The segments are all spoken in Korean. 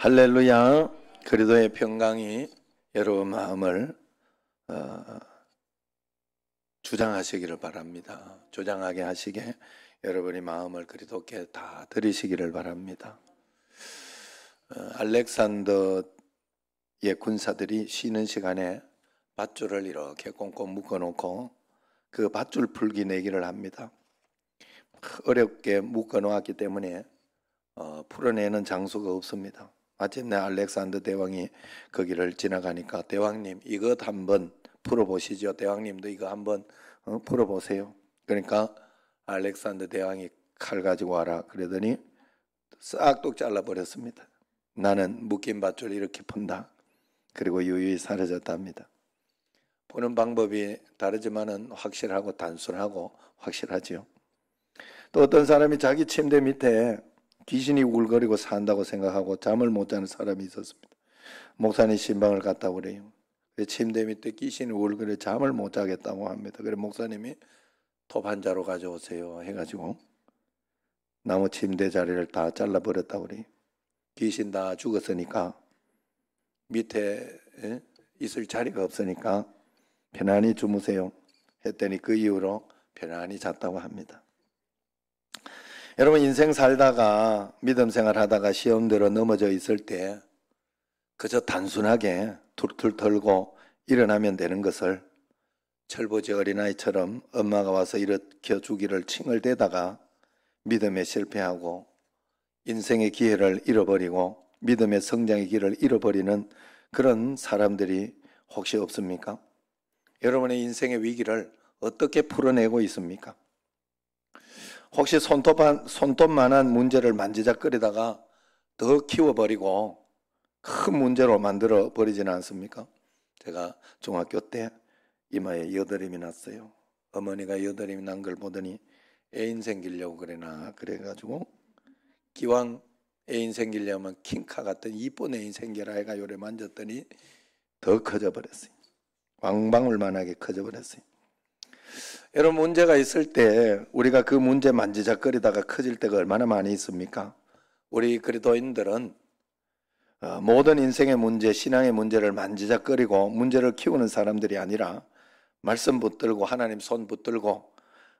할렐루야. 그리도의 평강이 여러분 마음을 어, 주장하시기를 바랍니다. 조장하게 하시게 여러분이 마음을 그리도께 다 드리시기를 바랍니다. 어, 알렉산더의 군사들이 쉬는 시간에 밧줄을 이렇게 꽁꽁 묶어놓고 그 밧줄 풀기 내기를 합니다. 어렵게 묶어놓았기 때문에 어, 풀어내는 장소가 없습니다. 마침내 알렉산더 대왕이 거기를 지나가니까 대왕님 이것 한번 풀어보시죠. 대왕님도 이거 한번 어, 풀어보세요. 그러니까 알렉산더 대왕이 칼 가지고 와라 그러더니 싹둑 잘라버렸습니다. 나는 묶인 밧줄 이렇게 푼다. 그리고 유유히 사라졌답니다. 보는 방법이 다르지만은 확실하고 단순하고 확실하지요. 또 어떤 사람이 자기 침대 밑에 귀신이 울거리고 산다고 생각하고 잠을 못 자는 사람이 있었습니다. 목사님 신방을 갔다 그래요. 그 침대 밑에 귀신이 울거려 잠을 못 자겠다고 합니다. 그래 목사님이 톱 한 자로 가져오세요 해가지고 나무 침대 자리를 다 잘라버렸다고 그래요. 귀신 다 죽었으니까 밑에 예? 있을 자리가 없으니까 편안히 주무세요 했더니 그 이후로 편안히 잤다고 합니다. 여러분 인생 살다가 믿음 생활 하다가 시험 대로 넘어져 있을 때 그저 단순하게 툴툴 털고 일어나면 되는 것을 철부지 어린아이처럼 엄마가 와서 일으켜 주기를 칭얼대다가 믿음에 실패하고 인생의 기회를 잃어버리고 믿음의 성장의 길을 잃어버리는 그런 사람들이 혹시 없습니까? 여러분의 인생의 위기를 어떻게 풀어내고 있습니까? 혹시 손톱한, 손톱만한 문제를 만지작거리다가 더 키워버리고 큰 문제로 만들어 버리지는 않습니까? 제가 중학교 때 이마에 여드름이 났어요. 어머니가 여드름이 난 걸 보더니 애인 생기려고 그래나 그래가지고 기왕 애인 생기려면 킹카 같은 이쁜 애인 생겨라 해가 요래 만졌더니 더 커져버렸어요. 왕방울만하게 커져버렸어요. 여러분 문제가 있을 때 우리가 그 문제 만지작거리다가 커질 때가 얼마나 많이 있습니까? 우리 그리도인들은 어, 모든 인생의 문제, 신앙의 문제를 만지작거리고 문제를 키우는 사람들이 아니라 말씀 붙들고 하나님 손 붙들고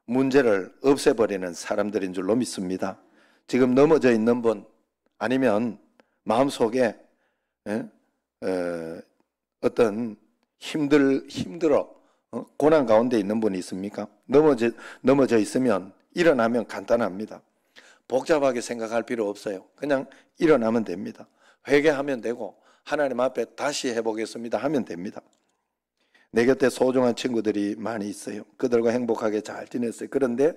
문제를 없애버리는 사람들인 줄로 믿습니다. 지금 넘어져 있는 분 아니면 마음속에 예? 어, 어떤 힘들 힘들어 어? 고난 가운데 있는 분이 있습니까? 넘어져, 넘어져 있으면 일어나면 간단합니다. 복잡하게 생각할 필요 없어요. 그냥 일어나면 됩니다. 회개하면 되고 하나님 앞에 다시 해보겠습니다 하면 됩니다. 내 곁에 소중한 친구들이 많이 있어요. 그들과 행복하게 잘 지냈어요. 그런데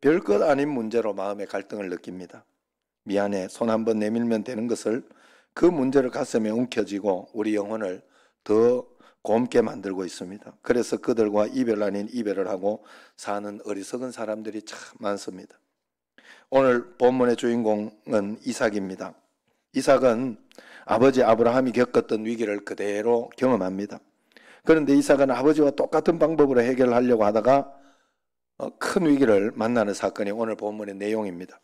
별 것 아닌 문제로 마음의 갈등을 느낍니다. 미안해. 손 한 번 내밀면 되는 것을 그 문제를 가슴에 움켜쥐고 우리 영혼을 더 곰게 만들고 있습니다. 그래서 그들과 이별 아닌 이별을 하고 사는 어리석은 사람들이 참 많습니다. 오늘 본문의 주인공은 이삭입니다. 이삭은 아버지 아브라함이 겪었던 위기를 그대로 경험합니다. 그런데 이삭은 아버지와 똑같은 방법으로 해결하려고 하다가 어, 큰 위기를 만나는 사건이 오늘 본문의 내용입니다.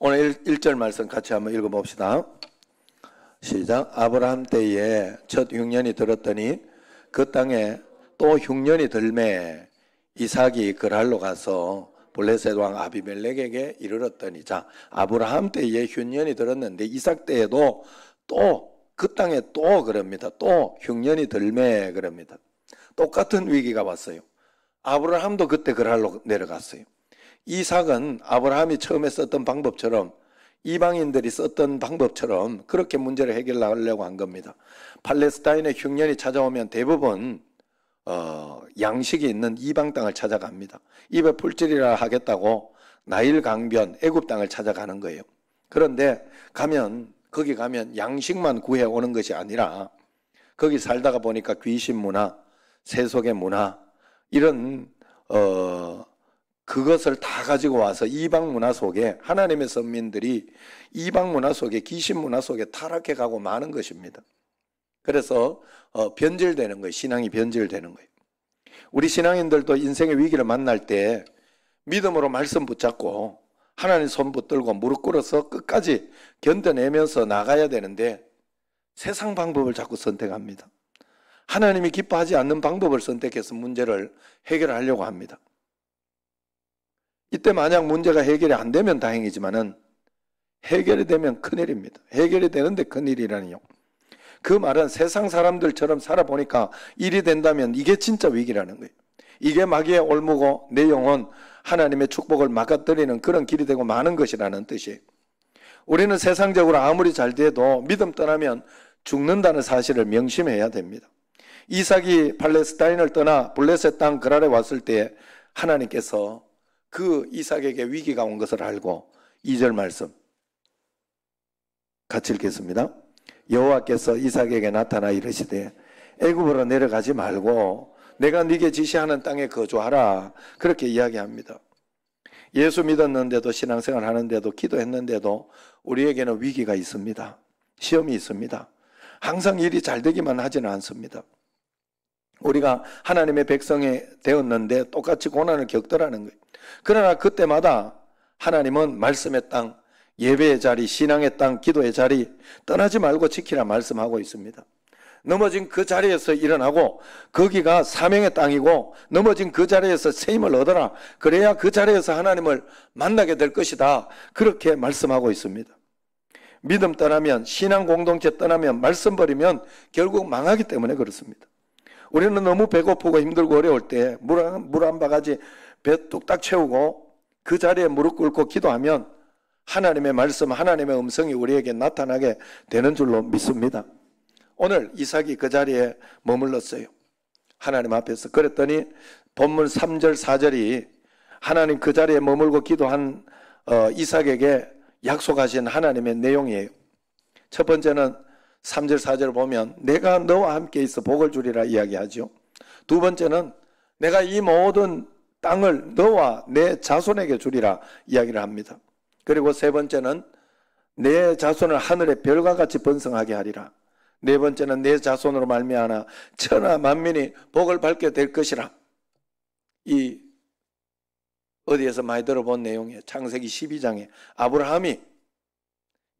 오늘 1절 말씀 같이 한번 읽어봅시다. 시작. 아브라함 때에 첫 흉년이 들었더니 그 땅에 또 흉년이 들매 이삭이 그랄로 가서 블레셋 왕 아비멜렉에게 이르렀더니 자 아브라함 때에 흉년이 들었는데 이삭 때에도 또 그 땅에 또 그럽니다. 또 흉년이 들매 그럽니다. 똑같은 위기가 왔어요. 아브라함도 그때 그랄로 내려갔어요. 이삭은 아브라함이 처음에 썼던 방법처럼 이방인들이 썼던 방법처럼 그렇게 문제를 해결하려고 한 겁니다. 팔레스타인의 흉년이 찾아오면 대부분 어, 양식이 있는 이방 땅을 찾아갑니다. 입에 풀질이라 하겠다고 나일 강변 애굽 땅을 찾아가는 거예요. 그런데 가면 거기 가면 양식만 구해 오는 것이 아니라 거기 살다가 보니까 귀신 문화, 세속의 문화 이런 어 그것을 다 가지고 와서 이방 문화 속에 하나님의 선민들이 이방 문화 속에 기신 문화 속에 타락해 가고 많은 것입니다. 그래서 어, 변질되는 거예요. 신앙이 변질되는 거예요. 우리 신앙인들도 인생의 위기를 만날 때 믿음으로 말씀 붙잡고 하나님 손 붙들고 무릎 꿇어서 끝까지 견뎌내면서 나가야 되는데 세상 방법을 자꾸 선택합니다. 하나님이 기뻐하지 않는 방법을 선택해서 문제를 해결하려고 합니다. 이때 만약 문제가 해결이 안 되면 다행이지만은 해결이 되면 큰일입니다. 해결이 되는데 큰일이라니요. 그 말은 세상 사람들처럼 살아보니까 일이 된다면 이게 진짜 위기라는 거예요. 이게 마귀의 올무고 내 영혼 하나님의 축복을 막아뜨리는 그런 길이 되고 많은 것이라는 뜻이에요. 우리는 세상적으로 아무리 잘 돼도 믿음 떠나면 죽는다는 사실을 명심해야 됩니다. 이삭이 팔레스타인을 떠나 블레셋 땅 그랄에 왔을 때 하나님께서 그 이삭에게 위기가 온 것을 알고 2절 말씀 같이 읽겠습니다. 여호와께서 이삭에게 나타나 이르시되 애굽으로 내려가지 말고 내가 네게 지시하는 땅에 거주하라 그렇게 이야기합니다. 예수 믿었는데도 신앙생활 하는데도 기도했는데도 우리에게는 위기가 있습니다. 시험이 있습니다. 항상 일이 잘 되기만 하지는 않습니다. 우리가 하나님의 백성이 되었는데 똑같이 고난을 겪더라는 거예요. 그러나 그때마다 하나님은 말씀의 땅, 예배의 자리, 신앙의 땅, 기도의 자리 떠나지 말고 지키라 말씀하고 있습니다. 넘어진 그 자리에서 일어나고 거기가 사명의 땅이고 넘어진 그 자리에서 세임을 얻어라. 그래야 그 자리에서 하나님을 만나게 될 것이다. 그렇게 말씀하고 있습니다. 믿음 떠나면 신앙 공동체 떠나면 말씀 버리면 결국 망하기 때문에 그렇습니다. 우리는 너무 배고프고 힘들고 어려울 때 물 한 바가지 배 뚝딱 채우고 그 자리에 무릎 꿇고 기도하면 하나님의 말씀, 하나님의 음성이 우리에게 나타나게 되는 줄로 믿습니다. 오늘 이삭이 그 자리에 머물렀어요. 하나님 앞에서. 그랬더니 본문 3절, 4절이 하나님 그 자리에 머물고 기도한 어, 이삭에게 약속하신 하나님의 내용이에요. 첫 번째는 3절 4절 보면 내가 너와 함께 있어 복을 주리라 이야기하죠. 두 번째는 내가 이 모든 땅을 너와 내 자손에게 주리라 이야기를 합니다. 그리고 세 번째는 내 자손을 하늘의 별과 같이 번성하게 하리라. 네 번째는 내 자손으로 말미암아 천하 만민이 복을 받게 될 것이라. 이 어디에서 많이 들어본 내용의 창세기 12장에 아브라함이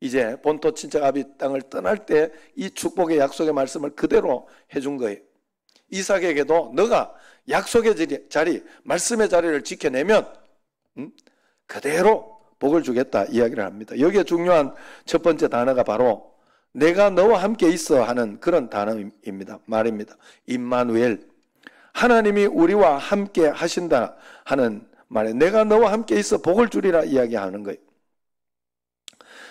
이제 본토 친척 아비 땅을 떠날 때 이 축복의 약속의 말씀을 그대로 해준 거예요. 이삭에게도 너가 약속의 자리, 말씀의 자리를 지켜내면 음? 그대로 복을 주겠다 이야기를 합니다. 여기에 중요한 첫 번째 단어가 바로 내가 너와 함께 있어 하는 그런 단어입니다. 말입니다. 임마누엘. 하나님이 우리와 함께 하신다 하는 말에 내가 너와 함께 있어 복을 주리라 이야기하는 거예요.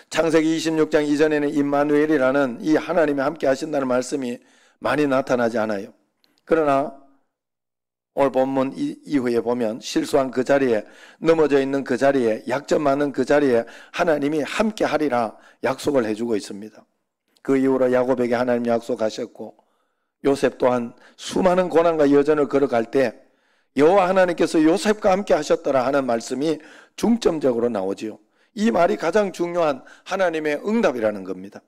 창세기 26장 이전에는 임마누엘이라는 이 하나님이 함께 하신다는 말씀이 많이 나타나지 않아요. 그러나 오늘 본문 이후에 보면 실수한 그 자리에 넘어져 있는 그 자리에 약점 많은 그 자리에 하나님이 함께 하리라 약속을 해주고 있습니다. 그 이후로 야곱에게 하나님 이 약속하셨고 요셉 또한 수많은 고난과 여전을 걸어갈 때 여호와 하나님께서 요셉과 함께 하셨더라 하는 말씀이 중점적으로 나오지요. 이 말이 가장 중요한 하나님의 응답이라는 겁니다.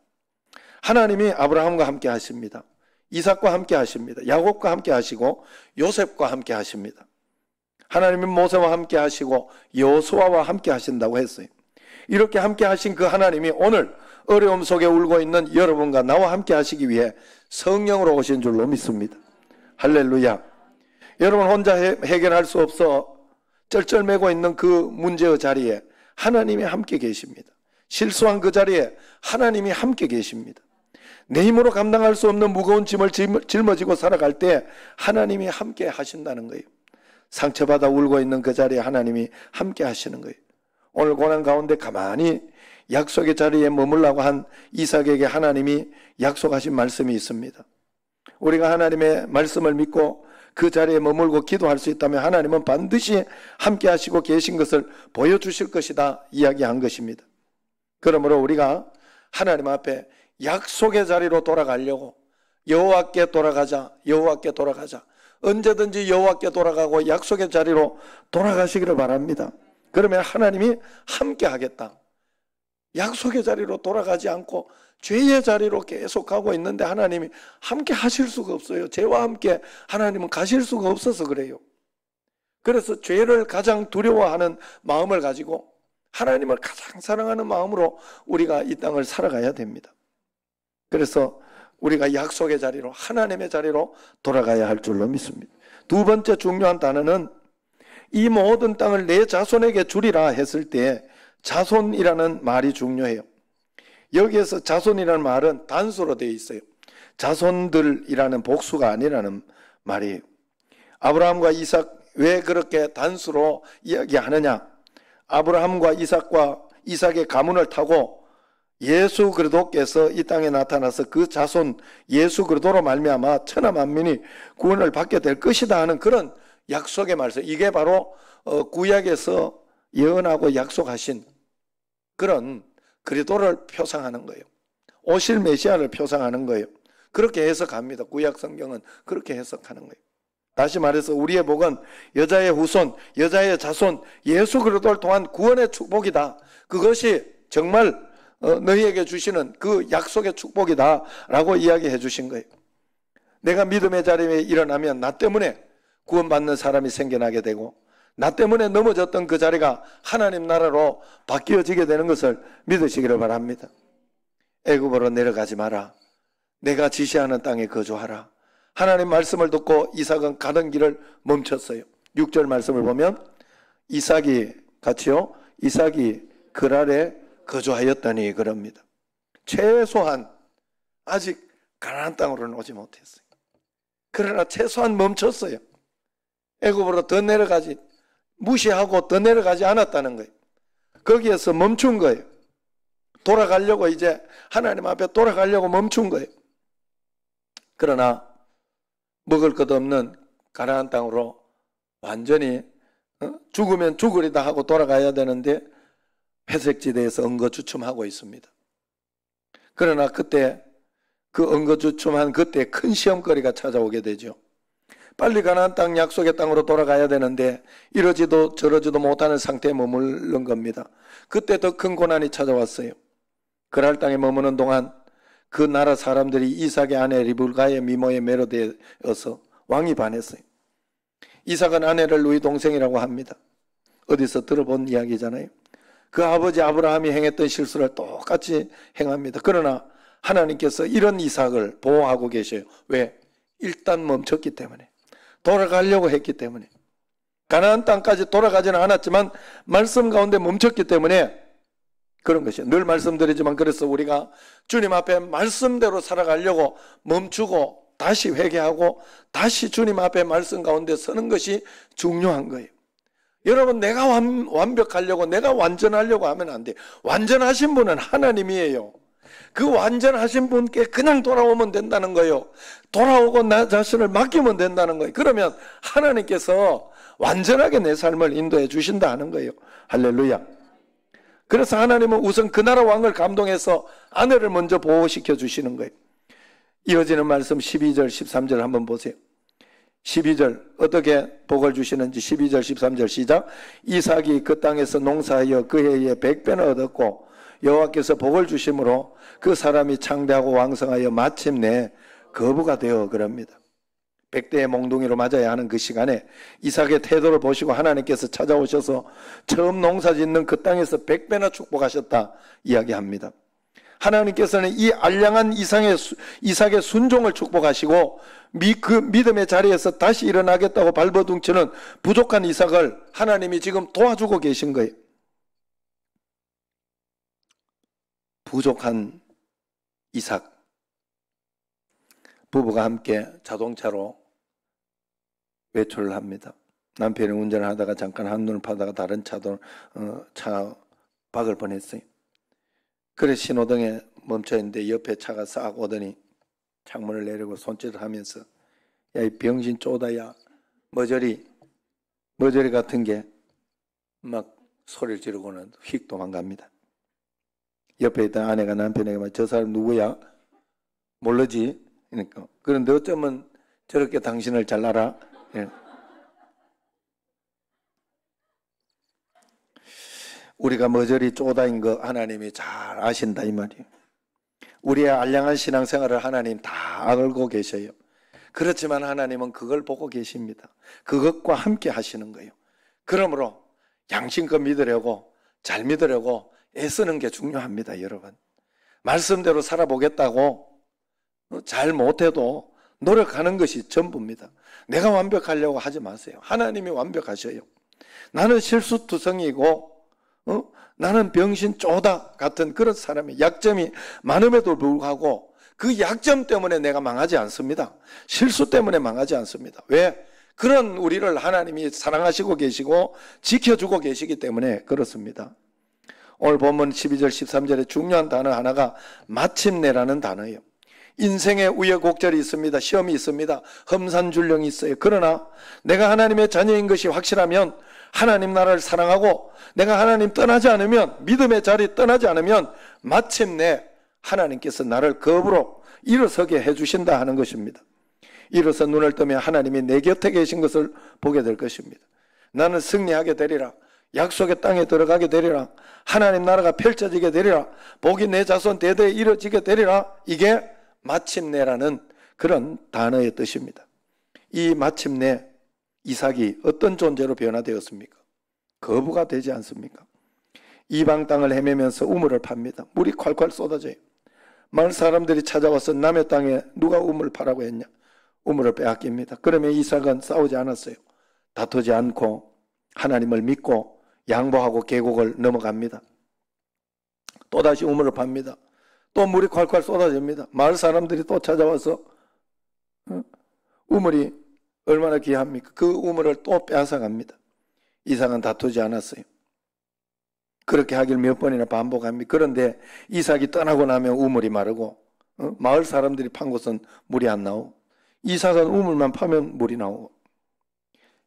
하나님이 아브라함과 함께 하십니다. 이삭과 함께 하십니다. 야곱과 함께 하시고 요셉과 함께 하십니다. 하나님이 모세와 함께 하시고 여호수아와 함께 하신다고 했어요. 이렇게 함께 하신 그 하나님이 오늘 어려움 속에 울고 있는 여러분과 나와 함께 하시기 위해 성령으로 오신 줄로 믿습니다. 할렐루야. 여러분 혼자 해결할 수 없어 쩔쩔매고 있는 그 문제의 자리에 하나님이 함께 계십니다. 실수한 그 자리에 하나님이 함께 계십니다. 내 힘으로 감당할 수 없는 무거운 짐을 짊어지고 살아갈 때 하나님이 함께 하신다는 거예요. 상처받아 울고 있는 그 자리에 하나님이 함께 하시는 거예요. 오늘 고난 가운데 가만히 약속의 자리에 머물라고 한 이삭에게 하나님이 약속하신 말씀이 있습니다. 우리가 하나님의 말씀을 믿고 그 자리에 머물고 기도할 수 있다면 하나님은 반드시 함께 하시고 계신 것을 보여주실 것이다 이야기한 것입니다. 그러므로 우리가 하나님 앞에 약속의 자리로 돌아가려고 여호와께 돌아가자 여호와께 돌아가자 언제든지 여호와께 돌아가고 약속의 자리로 돌아가시기를 바랍니다. 그러면 하나님이 함께 하겠다. 약속의 자리로 돌아가지 않고 죄의 자리로 계속 가고 있는데 하나님이 함께 하실 수가 없어요. 죄와 함께 하나님은 가실 수가 없어서 그래요. 그래서 죄를 가장 두려워하는 마음을 가지고 하나님을 가장 사랑하는 마음으로 우리가 이 땅을 살아가야 됩니다. 그래서 우리가 약속의 자리로 하나님의 자리로 돌아가야 할 줄로 믿습니다. 두 번째 중요한 단어는 이 모든 땅을 내 자손에게 주리라 했을 때 자손이라는 말이 중요해요. 여기에서 자손이라는 말은 단수로 되어 있어요. 자손들이라는 복수가 아니라는 말이에요. 아브라함과 이삭 왜 그렇게 단수로 이야기하느냐? 아브라함과 이삭과 이삭의 가문을 타고 예수 그리스도께서 이 땅에 나타나서 그 자손 예수 그리스도로 말미암아 천하 만민이 구원을 받게 될 것이다 하는 그런 약속의 말씀. 이게 바로 어, 구약에서 예언하고 약속하신 그런 그리스도를 표상하는 거예요. 오실 메시아를 표상하는 거예요. 그렇게 해석합니다. 구약 성경은 그렇게 해석하는 거예요. 다시 말해서 우리의 복은 여자의 후손, 여자의 자손 예수 그리도를 통한 구원의 축복이다. 그것이 정말 어, 너희에게 주시는 그 약속의 축복이다라고 이야기해 주신 거예요. 내가 믿음의 자리에 일어나면 나 때문에 구원받는 사람이 생겨나게 되고 나 때문에 넘어졌던 그 자리가 하나님 나라로 바뀌어지게 되는 것을 믿으시기를 바랍니다. 애굽으로 내려가지 마라. 내가 지시하는 땅에 거주하라. 하나님 말씀을 듣고 이삭은 가는 길을 멈췄어요. 6절 말씀을 보면 이삭이 같이요. 이삭이 그랄에 거주하였더니 그럽니다. 최소한 아직 가나안 땅으로는 오지 못했어요. 그러나 최소한 멈췄어요. 애굽으로 더 내려가지 무시하고 더 내려가지 않았다는 거예요. 거기에서 멈춘 거예요. 돌아가려고 이제 하나님 앞에 돌아가려고 멈춘 거예요. 그러나 먹을 것 없는 가나안 땅으로 완전히 어, 죽으면 죽으리다 하고 돌아가야 되는데 회색지대에서 엉거주춤하고 있습니다. 그러나 그때 그 엉거주춤한 그때 큰 시험거리가 찾아오게 되죠. 빨리 가나안 땅 약속의 땅으로 돌아가야 되는데 이러지도 저러지도 못하는 상태에 머물른 겁니다. 그때 더 큰 고난이 찾아왔어요. 그랄 땅에 머무는 동안 그 나라 사람들이 이삭의 아내 리블가의 미모에 매료되어서 왕이 반했어요. 이삭은 아내를 우이 동생이라고 합니다. 어디서 들어본 이야기잖아요. 그 아버지 아브라함이 행했던 실수를 똑같이 행합니다. 그러나 하나님께서 이런 이삭을 보호하고 계셔요. 왜? 일단 멈췄기 때문에. 돌아가려고 했기 때문에 가나안 땅까지 돌아가지는 않았지만 말씀 가운데 멈췄기 때문에 그런 것이에요. 늘 말씀드리지만 그래서 우리가 주님 앞에 말씀대로 살아가려고 멈추고 다시 회개하고 다시 주님 앞에 말씀 가운데 서는 것이 중요한 거예요. 여러분 내가 완, 벽하려고 내가 완전하려고 하면 안 돼요. 완전하신 분은 하나님이에요. 그 완전하신 분께 그냥 돌아오면 된다는 거예요. 돌아오고 나 자신을 맡기면 된다는 거예요. 그러면 하나님께서 완전하게 내 삶을 인도해 주신다는 거예요. 할렐루야. 그래서 하나님은 우선 그 나라 왕을 감동해서 아내를 먼저 보호시켜 주시는 거예요. 이어지는 말씀 12절, 13절 한번 보세요. 12절 어떻게 복을 주시는지 12절 13절 시작 이삭이 그 땅에서 농사하여 그 해에 백배나 얻었고 여호와께서 복을 주심으로 그 사람이 창대하고 왕성하여 마침내 거부가 되어 그럽니다. 백대의 몽둥이로 맞아야 하는 그 시간에 이삭의 태도를 보시고 하나님께서 찾아오셔서 처음 농사 짓는 그 땅에서 백배나 축복하셨다 이야기합니다. 하나님께서는 이 알량한 이상의, 이삭의 순종을 축복하시고 미, 그 믿음의 자리에서 다시 일어나겠다고 발버둥치는 부족한 이삭을 하나님이 지금 도와주고 계신 거예요. 부족한 이삭 부부가 함께 자동차로 외출을 합니다. 남편이 운전을 하다가 잠깐 한눈을 파다가 다른 차도 어, 차 박을 뻔했어요. 그래 신호등에 멈춰 있는데 옆에 차가 싹 오더니 창문을 내리고 손짓을 하면서 야 이 병신 쪼다야 머저리 머저리 같은 게 막 소리를 지르고는 휙 도망갑니다. 옆에 있던 아내가 남편에게 말, 저 사람 누구야? 모르지? 그러니까. 그런데 어쩌면 저렇게 당신을 잘 알아? 예. 우리가 머저리 쪼다인 거 하나님이 잘 아신다 이 말이에요. 우리의 알량한 신앙생활을 하나님 다 알고 계셔요. 그렇지만 하나님은 그걸 보고 계십니다. 그것과 함께 하시는 거예요. 그러므로 양심껏 믿으려고 잘 믿으려고 애쓰는 게 중요합니다, 여러분. 말씀대로 살아보겠다고 어, 잘 못해도 노력하는 것이 전부입니다. 내가 완벽하려고 하지 마세요. 하나님이 완벽하셔요. 나는 실수투성이고, 어? 나는 병신 쪼다 같은 그런 사람이 약점이 많음에도 불구하고 그 약점 때문에 내가 망하지 않습니다. 실수 때문에 망하지 않습니다. 왜? 그런 우리를 하나님이 사랑하시고 계시고 지켜주고 계시기 때문에 그렇습니다. 오늘 본문 12절 13절에 중요한 단어 하나가 마침내라는 단어예요. 인생에 우여곡절이 있습니다. 시험이 있습니다. 험산줄령이 있어요. 그러나 내가 하나님의 자녀인 것이 확실하면 하나님 나라를 사랑하고 내가 하나님 떠나지 않으면 믿음의 자리 떠나지 않으면 마침내 하나님께서 나를 거부로 일어서게 해주신다 하는 것입니다. 일어서 눈을 뜨면 하나님이 내 곁에 계신 것을 보게 될 것입니다. 나는 승리하게 되리라. 약속의 땅에 들어가게 되리라. 하나님 나라가 펼쳐지게 되리라. 복이 내 자손 대대에 이뤄지게 되리라. 이게 마침내라는 그런 단어의 뜻입니다. 이 마침내 이삭이 어떤 존재로 변화되었습니까? 거부가 되지 않습니까? 이방 땅을 헤매면서 우물을 팝니다. 물이 콸콸 쏟아져요. 많은 사람들이 찾아와서 남의 땅에 누가 우물을 파라고 했냐? 우물을 빼앗깁니다. 그러면 이삭은 싸우지 않았어요. 다투지 않고 하나님을 믿고 양보하고 계곡을 넘어갑니다. 또다시 우물을 팝니다. 또 물이 콸콸 쏟아집니다. 마을 사람들이 또 찾아와서 어? 우물이 얼마나 귀합니까? 그 우물을 또 빼앗아갑니다. 이삭은 다투지 않았어요. 그렇게 하길 몇 번이나 반복합니다. 그런데 이삭이 떠나고 나면 우물이 마르고 어? 마을 사람들이 판 곳은 물이 안 나오고 이삭은 우물만 파면 물이 나오고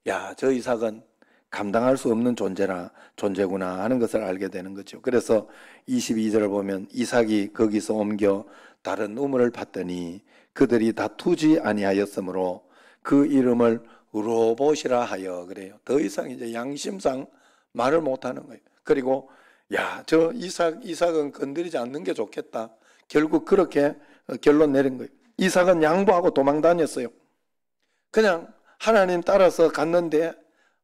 야 저 이삭은 감당할 수 없는 존재나 존재구나 하는 것을 알게 되는 거죠. 그래서 22절을 보면 이삭이 거기서 옮겨 다른 우물을 봤더니 그들이 다투지 아니하였으므로 그 이름을 로봇이라 하여 그래요. 더 이상 이제 양심상 말을 못 하는 거예요. 그리고 야, 저 이삭 이삭은 건드리지 않는 게 좋겠다. 결국 그렇게 어, 결론 내린 거예요. 이삭은 양보하고 도망 다녔어요. 그냥 하나님 따라서 갔는데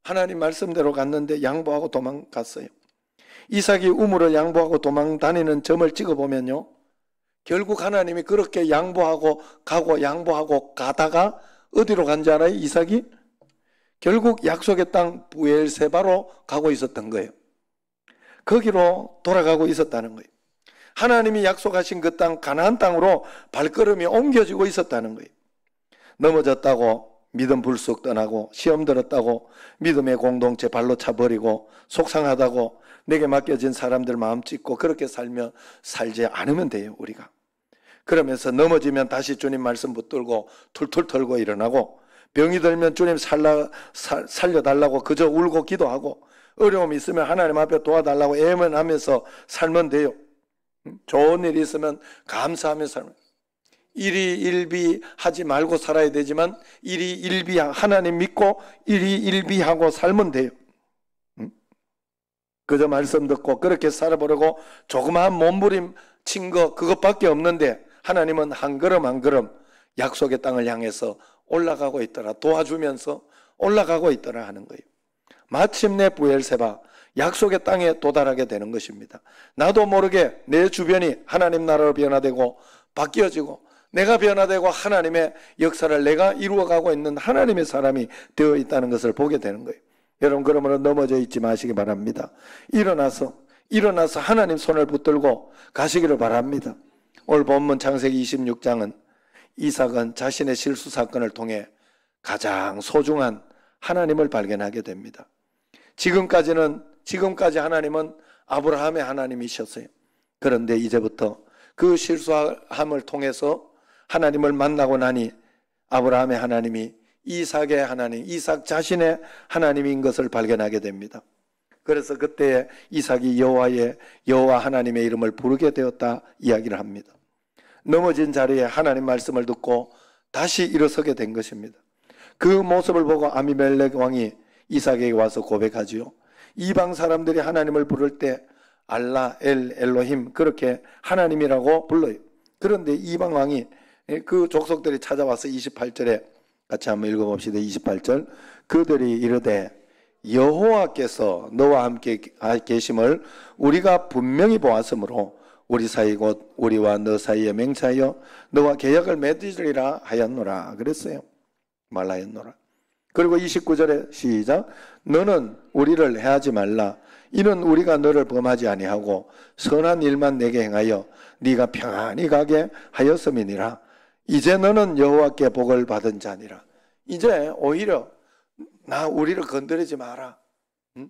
하나님 말씀대로 갔는데 양보하고 도망갔어요. 이삭이 우물을 양보하고 도망 다니는 점을 찍어보면요. 결국 하나님이 그렇게 양보하고 가고 양보하고 가다가 어디로 간지 알아요? 이삭이? 결국 약속의 땅 부엘세바로 가고 있었던 거예요. 거기로 돌아가고 있었다는 거예요. 하나님이 약속하신 그 땅 가나안 땅으로 발걸음이 옮겨지고 있었다는 거예요. 넘어졌다고 믿음 불쑥 떠나고 시험 들었다고 믿음의 공동체 발로 차버리고 속상하다고 내게 맡겨진 사람들 마음 찢고 그렇게 살면 살지 않으면 돼요, 우리가. 그러면서 넘어지면 다시 주님 말씀 붙들고 툴툴 털고 일어나고 병이 들면 주님 살라, 살, 살려달라고 그저 울고 기도하고 어려움이 있으면 하나님 앞에 도와달라고 애만 하면서 살면 돼요. 좋은 일이 있으면 감사하면서 살면 일이 일비 하지 말고 살아야 되지만 일이 일비 하나님 믿고 일이 일비하고 살면 돼요. 그저 말씀 듣고 그렇게 살아보려고 조그마한 몸부림 친 거 그것밖에 없는데 하나님은 한 걸음 한 걸음 약속의 땅을 향해서 올라가고 있더라 도와주면서 올라가고 있더라 하는 거예요. 마침내 부엘세바 약속의 땅에 도달하게 되는 것입니다. 나도 모르게 내 주변이 하나님 나라로 변화되고 바뀌어지고 내가 변화되고 하나님의 역사를 내가 이루어가고 있는 하나님의 사람이 되어 있다는 것을 보게 되는 거예요. 여러분 그러므로 넘어져 있지 마시기 바랍니다. 일어나서 일어나서 하나님 손을 붙들고 가시기를 바랍니다. 오늘 본문 창세기 26장은 이삭은 자신의 실수 사건을 통해 가장 소중한 하나님을 발견하게 됩니다. 지금까지는 지금까지 하나님은 아브라함의 하나님이셨어요. 그런데 이제부터 그 실수함을 통해서 하나님을 만나고 나니 아브라함의 하나님이 이삭의 하나님, 이삭 자신의 하나님인 것을 발견하게 됩니다. 그래서 그때 이삭이 여호와의 여호와 하나님의 이름을 부르게 되었다 이야기를 합니다. 넘어진 자리에 하나님 말씀을 듣고 다시 일어서게 된 것입니다. 그 모습을 보고 아미멜렉 왕이 이삭에게 와서 고백하지요. 이방 사람들이 하나님을 부를 때 알라 엘 엘로힘 그렇게 하나님이라고 불러요. 그런데 이방 왕이 예, 그 족속들이 찾아와서 28절에 같이 한번 읽어봅시다. 28절 그들이 이르되 여호와께서 너와 함께 계심을 우리가 분명히 보았으므로 우리 사이 곧 우리와 너 사이에 맹세하여 너와 계약을 맺으리라 하였노라 그랬어요. 말라였노라. 그리고 29절에 시작 너는 우리를 해하지 말라 이는 우리가 너를 범하지 아니하고 선한 일만 내게 행하여 네가 평안히 가게 하였음이니라 이제 너는 여호와께 복을 받은 자니라. 이제 오히려 나 우리를 건드리지 마라. 응?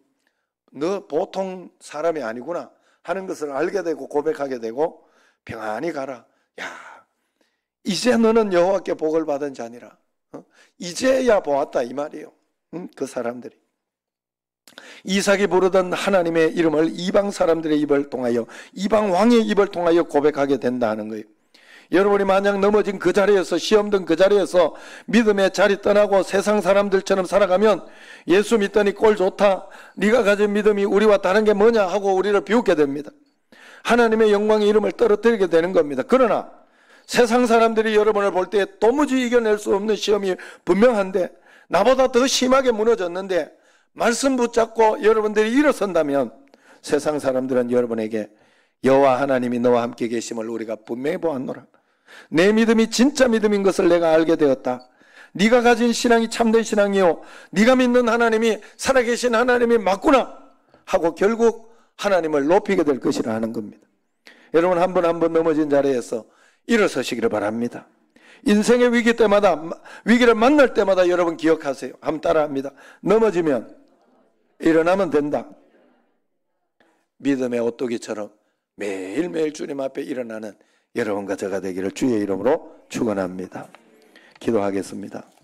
너 보통 사람이 아니구나 하는 것을 알게 되고 고백하게 되고 평안히 가라. 야, 이제 너는 여호와께 복을 받은 자니라. 어? 이제야 보았다 이말이요 응? 그 사람들이. 이삭이 부르던 하나님의 이름을 이방 사람들의 입을 통하여 이방 왕의 입을 통하여 고백하게 된다는 거예요. 여러분이 만약 넘어진 그 자리에서 시험 든그 자리에서 믿음의 자리 떠나고 세상 사람들처럼 살아가면 예수 믿더니 꼴 좋다. 네가 가진 믿음이 우리와 다른 게 뭐냐 하고 우리를 비웃게 됩니다. 하나님의 영광의 이름을 떨어뜨리게 되는 겁니다. 그러나 세상 사람들이 여러분을 볼 때 도무지 이겨낼 수 없는 시험이 분명한데 나보다 더 심하게 무너졌는데 말씀 붙잡고 여러분들이 일어선다면 세상 사람들은 여러분에게 여호와 하나님이 너와 함께 계심을 우리가 분명히 보았노라. 내 믿음이 진짜 믿음인 것을 내가 알게 되었다. 네가 가진 신앙이 참된 신앙이요. 네가 믿는 하나님이 살아계신 하나님이 맞구나 하고 결국 하나님을 높이게 될 것이라 하는 겁니다. 여러분 한 번 한 번 넘어진 자리에서 일어서시기를 바랍니다. 인생의 위기 때마다 위기를 만날 때마다 여러분 기억하세요. 한번 따라합니다. 넘어지면 일어나면 된다. 믿음의 오뚜기처럼 매일매일 주님 앞에 일어나는 여러분과 제가 되기를 주의 이름으로 축원합니다. 기도하겠습니다.